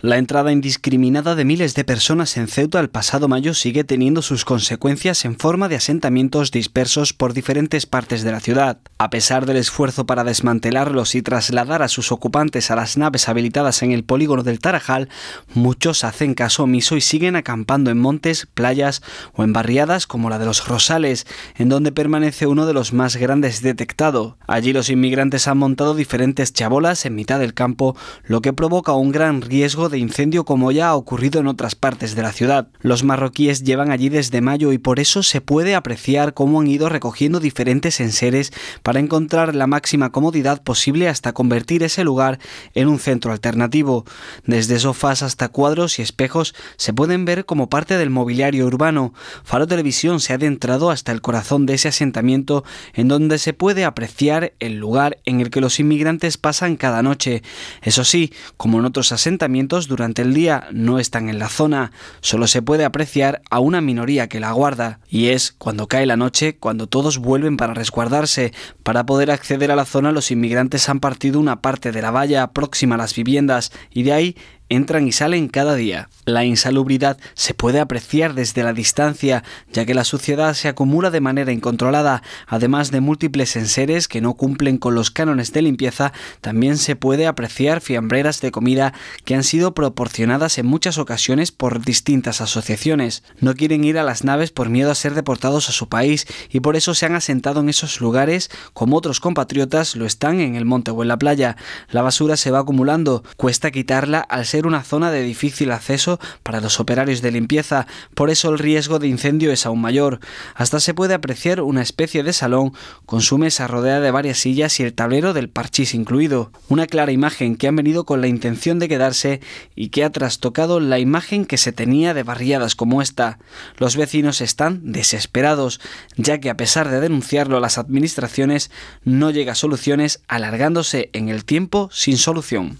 La entrada indiscriminada de miles de personas en Ceuta el pasado mayo sigue teniendo sus consecuencias en forma de asentamientos dispersos por diferentes partes de la ciudad. A pesar del esfuerzo para desmantelarlos y trasladar a sus ocupantes a las naves habilitadas en el polígono del Tarajal, muchos hacen caso omiso y siguen acampando en montes, playas o en barriadas como la de los Rosales, en donde permanece uno de los más grandes detectado. Allí los inmigrantes han montado diferentes chabolas en mitad del campo, lo que provoca un gran riesgo de incendio como ya ha ocurrido en otras partes de la ciudad. Los marroquíes llevan allí desde mayo y por eso se puede apreciar cómo han ido recogiendo diferentes enseres para encontrar la máxima comodidad posible hasta convertir ese lugar en un centro alternativo. Desde sofás hasta cuadros y espejos se pueden ver como parte del mobiliario urbano. Faro Televisión se ha adentrado hasta el corazón de ese asentamiento en donde se puede apreciar el lugar en el que los inmigrantes pasan cada noche. Eso sí, como en otros asentamientos, durante el día no están en la zona, solo se puede apreciar a una minoría que la guarda, y es cuando cae la noche cuando todos vuelven para resguardarse. Para poder acceder a la zona los inmigrantes han partido una parte de la valla próxima a las viviendas y de ahí entran y salen cada día. La insalubridad se puede apreciar desde la distancia, ya que la suciedad se acumula de manera incontrolada. Además de múltiples enseres que no cumplen con los cánones de limpieza, también se puede apreciar fiambreras de comida que han sido proporcionadas en muchas ocasiones por distintas asociaciones. No quieren ir a las naves por miedo a ser deportados a su país y por eso se han asentado en esos lugares, como otros compatriotas lo están en el monte o en la playa. La basura se va acumulando, cuesta quitarla al ser una zona de difícil acceso para los operarios de limpieza, por eso el riesgo de incendio es aún mayor. Hasta se puede apreciar una especie de salón con su mesa rodeada de varias sillas y el tablero del parchís incluido. Una clara imagen que han venido con la intención de quedarse y que ha trastocado la imagen que se tenía de barriadas como esta. Los vecinos están desesperados, ya que a pesar de denunciarlo a las administraciones, no llega a soluciones alargándose en el tiempo sin solución.